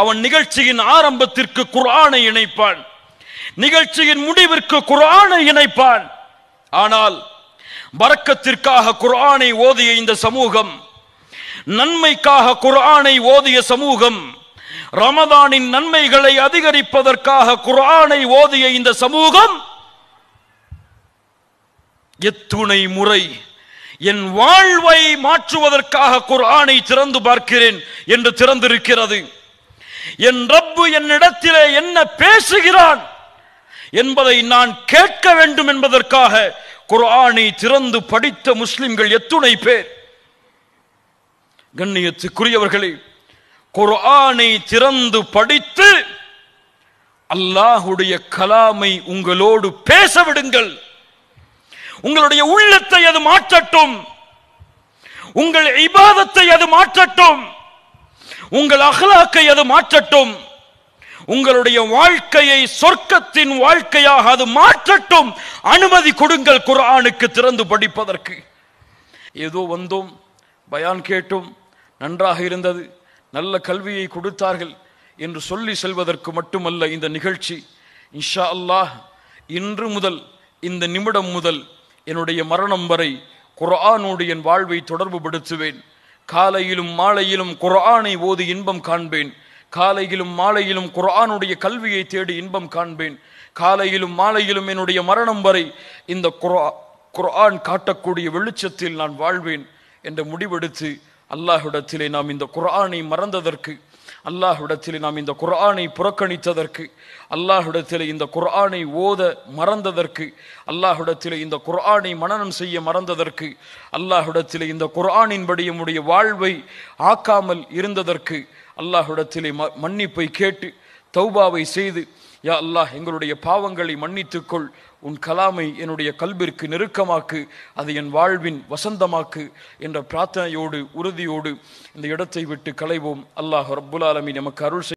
அவன் நிகழ்ச்சியின் ஆரம்பத்திற்கு குரானை இணைப்பான் நிகழ்ச்சியின் முடிவிற்கு குரானை இணைப்பான் ஆனால் வரக்கத்திற்காக குரானை ஓதிய இந்த சமூகம் நன்மைக்காக குரானை ஓதிய சமூகம் ரமதானின் நன்மைகளை அதிகரிப்பதற்காக குரானை ஓதிய இந்த சமூகம் எத்துணை முறை என் வாழ்வை மாற்றுவதற்காக குரானை திறந்து பார்க்கிறேன் என்று திறந்திருக்கிறது என் ரப்பு என்னிடத்திலே என்ன பேசுகிறான் என்பதை நான் கேட்க வேண்டும் என்பதற்காக குரானை திறந்து படித்த முஸ்லிம்கள் எத்துணை பேர் கண்ணியத்துக்குரியவர்களே குரானை திறந்து படித்து அல்லாஹுடைய கலாமை உங்களோடு பேச விடுங்கள் உங்களுடைய உள்ளத்தை அது மாற்றட்டும் உங்கள் இபாதத்தை அது மாற்றட்டும் உங்கள் அகலாக்கை அது மாற்றட்டும் உங்களுடைய வாழ்க்கையை சொர்க்கத்தின் வாழ்க்கையாக அது மாற்றட்டும் அனுமதி கொடுங்கள் குரானுக்கு திறந்து படிப்பதற்கு ஏதோ வந்தோம் பயான் கேட்டோம் நன்றாக இருந்தது நல்ல கல்வியை கொடுத்தார்கள் என்று சொல்லி செல்வதற்கு மட்டுமல்ல இந்த நிகழ்ச்சி இன்ஷா அல்லாஹ் இன்று முதல் இந்த நிமிடம் முதல் என்னுடைய மரணம் வரை குரானோடு என் வாழ்வை தொடர்பு படுத்துவேன் காலையிலும் மாலையிலும் குரானை ஓது இன்பம் காண்பேன் காலையிலும் மாலையிலும் குரானுடைய கல்வியை தேடி இன்பம் காண்பேன் காலையிலும் மாலையிலும் என்னுடைய மரணம் வரை இந்த குரா குரான் காட்டக்கூடிய வெளிச்சத்தில் நான் வாழ்வேன் என்ற முடிவெடுத்து அல்லாஹிடத்திலே நாம் இந்த குரானை மறந்ததற்கு அல்லாஹ்விடத்தில் நாம் இந்த குர்ஆனை புறக்கணித்ததற்கு அல்லாஹ்விடத்தில் இந்த குர்ஆனை ஓத மறந்ததற்கு அல்லாஹ்விடத்தில் இந்த குர்ஆனை மனனம் செய்ய மறந்ததற்கு அல்லாஹ்விடத்தில் இந்த குர்ஆனின்படி நம்முடைய வாழ்வை ஆக்காமல் இருந்ததற்கு ம மன்னிப்பை கேட்டு தௌபாவை செய்து யா அல்லாஹ் எங்களுடைய பாவங்களை மன்னித்துக்கொள் உன் கலாமை என்னுடைய கல்விற்கு நெருக்கமாக்கு அது என் வாழ்வின் வசந்தமாக்கு என்ற பிரார்த்தனையோடு உறுதியோடு இந்த இடத்தை விட்டு களைவோம் அல்லாஹ் ரப்புல் ஆலமி நமக்கு அருள்